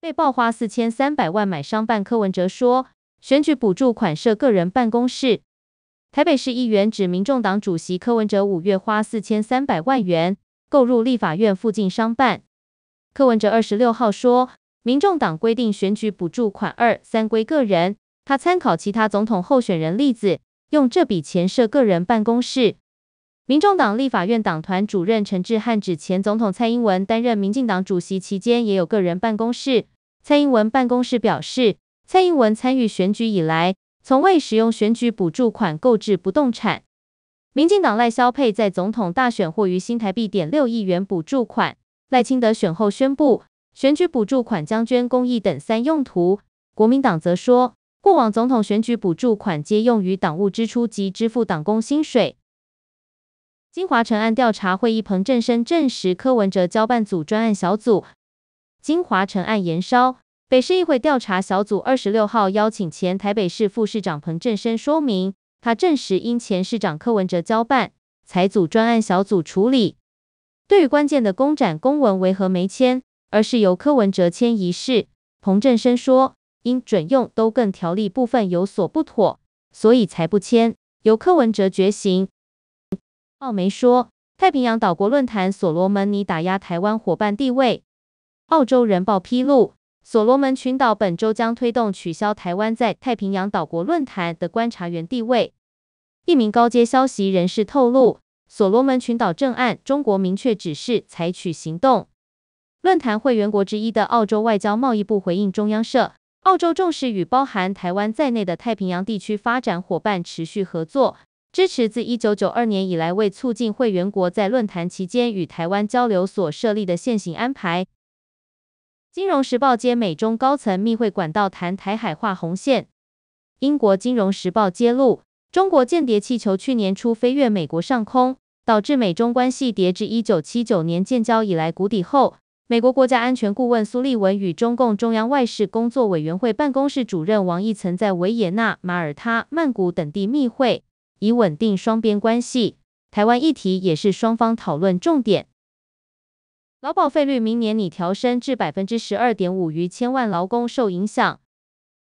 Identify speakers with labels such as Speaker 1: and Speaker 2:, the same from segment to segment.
Speaker 1: 被曝花四千三百万买商办，柯文哲说选举补助款设个人办公室。台北市议员指，民众党主席柯文哲五月花四千三百万元购入立法院附近商办。柯文哲二十六号说，民众党规定选举补助款二三归个人，他参考其他总统候选人例子，用这笔钱设个人办公室。民众党立法院党团主任陈志汉指，前总统蔡英文担任民进党主席期间也有个人办公室。蔡英文办公室表示，蔡英文参与选举以来，从未使用选举补助款购置不动产。民进党赖萧佩在总统大选获于新台币点六亿元补助款，赖清德选后宣布，选举补助款将捐公益等三用途。国民党则说，过往总统选举补助款皆用于党务支出及支付党工薪水。金华城案调查会议，彭振生证实柯文哲交办组专案小组。金华城案延烧，北市议会调查小组二十六号邀请前台北市副市长彭振生说明，他证实因前市长柯文哲交办才组专案小组处理，对于关键的公展公文为何没签，而是由柯文哲签一事，彭振生说，因准用都更条例部分有所不妥，所以才不签，由柯文哲决行。澳媒说，太平洋岛国论坛所罗门拟打压台湾伙伴地位。澳洲人报披露，所罗门群岛本周将推动取消台湾在太平洋岛国论坛的观察员地位。一名高阶消息人士透露，所罗门群岛正按中国明确指示采取行动。论坛会员国之一的澳洲外交贸易部回应中央社，澳洲重视与包含台湾在内的太平洋地区发展伙伴持续合作。支持自一九九二年以来为促进会员国在论坛期间与台湾交流所设立的现行安排。金融时报接美中高层密会管道谈台海画红线。英国金融时报揭露，中国间谍气球去年初飞越美国上空，导致美中关系跌至一九七九年建交以来谷底后，美国国家安全顾问苏利文与中共中央外事工作委员会办公室主任王毅曾在维也纳、马耳他、曼谷等地密会。以稳定双边关系，台湾议题也是双方讨论重点。劳保费率明年拟调升至百分之十二点五，逾千万劳工受影响。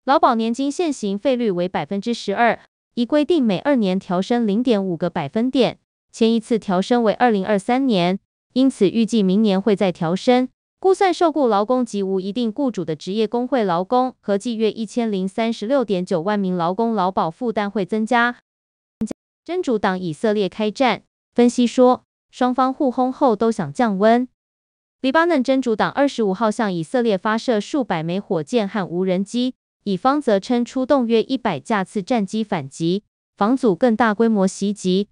Speaker 1: 劳保年金现行费率为百分之十二，依规定每二年调升零点五个百分点，前一次调升为二零二三年，因此预计明年会再调升。估算受雇劳工及无一定雇主的职业工会劳工合计约一千零三十六点九万名劳工，劳保负担会增加。真主党以色列开战，分析说双方互轰后都想降温。黎巴嫩真主党二十五号向以色列发射数百枚火箭和无人机，以方则称出动约一百架次战机反击，防阻更大规模袭击。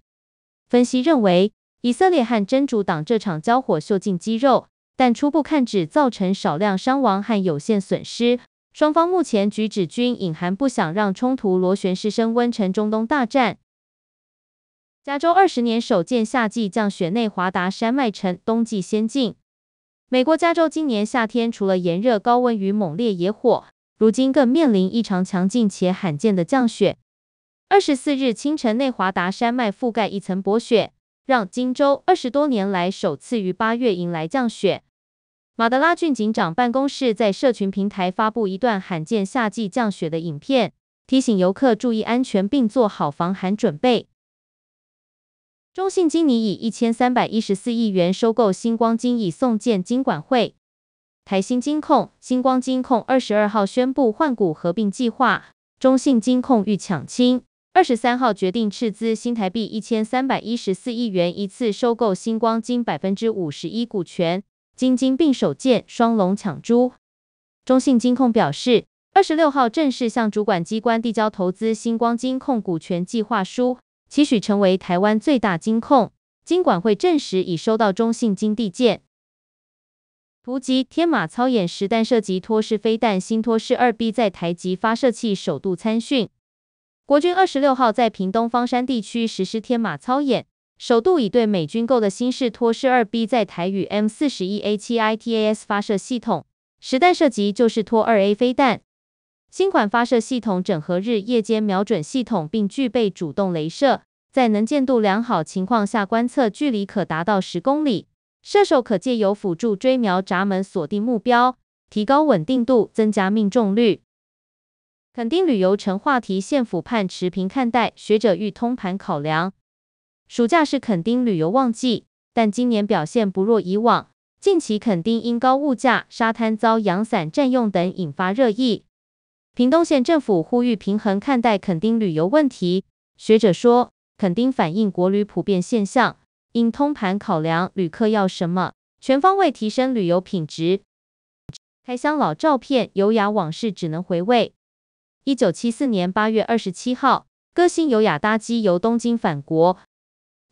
Speaker 1: 分析认为，以色列和真主党这场交火秀尽肌肉，但初步看只造成少量伤亡和有限损失。双方目前举止均隐含不想让冲突螺旋式升温成中东大战。加州二十年首见夏季降雪，内华达山脉成冬季仙境。美国加州今年夏天除了炎热高温与猛烈野火，如今更面临异常强劲且罕见的降雪。二十四日清晨，内华达山脉覆盖一层薄雪，让荆州二十多年来首次于八月迎来降雪。马德拉郡警长办公室在社群平台发布一段罕见夏季降雪的影片，提醒游客注意安全并做好防寒准备。中信金拟以一千三百一十四亿元收购星光金，已送件金管会。台新金控、星光金控二十二号宣布换股合并计划，中信金控欲抢亲。二十三号决定斥资新台币一千三百一十四亿元一次收购星光金百分之五十一股权，金金并手建双龙抢珠。中信金控表示，二十六号正式向主管机关递交投资星光金控股权计划书。期许成为台湾最大金控，金管会证实已收到中信金递件。图集：天马操演实弹射击，托式飞弹新托式二 B 在台级发射器首度参训。国军二十六号在屏东方山地区实施天马操演，首度以对美军购的新式托式二 B 在台与 M 四十一 A 七 ITAS 发射系统实弹射击，就是托二 A 飞弹。新款发射系统整合日夜间瞄准系统，并具备主动镭射，在能见度良好情况下，观测距离可达到十公里。射手可借由辅助追瞄闸门锁定目标，提高稳定度，增加命中率。垦丁旅游城话题，县府判持平看待，学者欲通盘考量。暑假是垦丁旅游旺季，但今年表现不若以往。近期垦丁因高物价、沙滩遭阳伞占用等引发热议。屏东县政府呼吁平衡看待垦丁旅游问题。学者说，垦丁反映国旅普遍现象，应通盘考量旅客要什么，全方位提升旅游品质。开箱老照片，优雅往事只能回味。一九七四年八月二十七号，歌星优雅搭机由东京返国。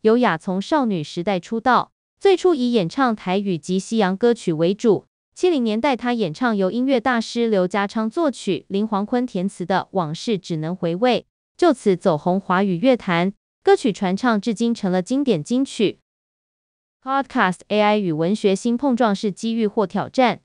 Speaker 1: 优雅从少女时代出道，最初以演唱台语及西洋歌曲为主。七零年代，他演唱由音乐大师刘家昌作曲、林煌坤填词的《往事只能回味》，就此走红华语乐坛，歌曲传唱至今成了经典金曲。Podcast AI 与文学新碰撞是机遇或挑战？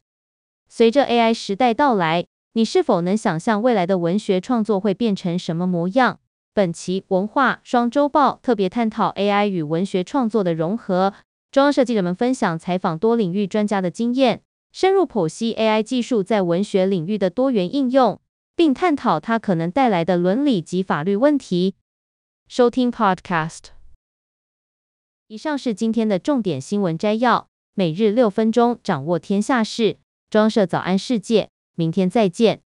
Speaker 1: 随着 AI 时代到来，你是否能想象未来的文学创作会变成什么模样？本期《文化双周报》特别探讨 AI 与文学创作的融合，中央社记者们分享采访多领域专家的经验。深入剖析 AI 技术在文学领域的多元应用，并探讨它可能带来的伦理及法律问题。收听 Podcast。以上是今天的重点新闻摘要，每日六分钟掌握天下事。装设早安世界，明天再见。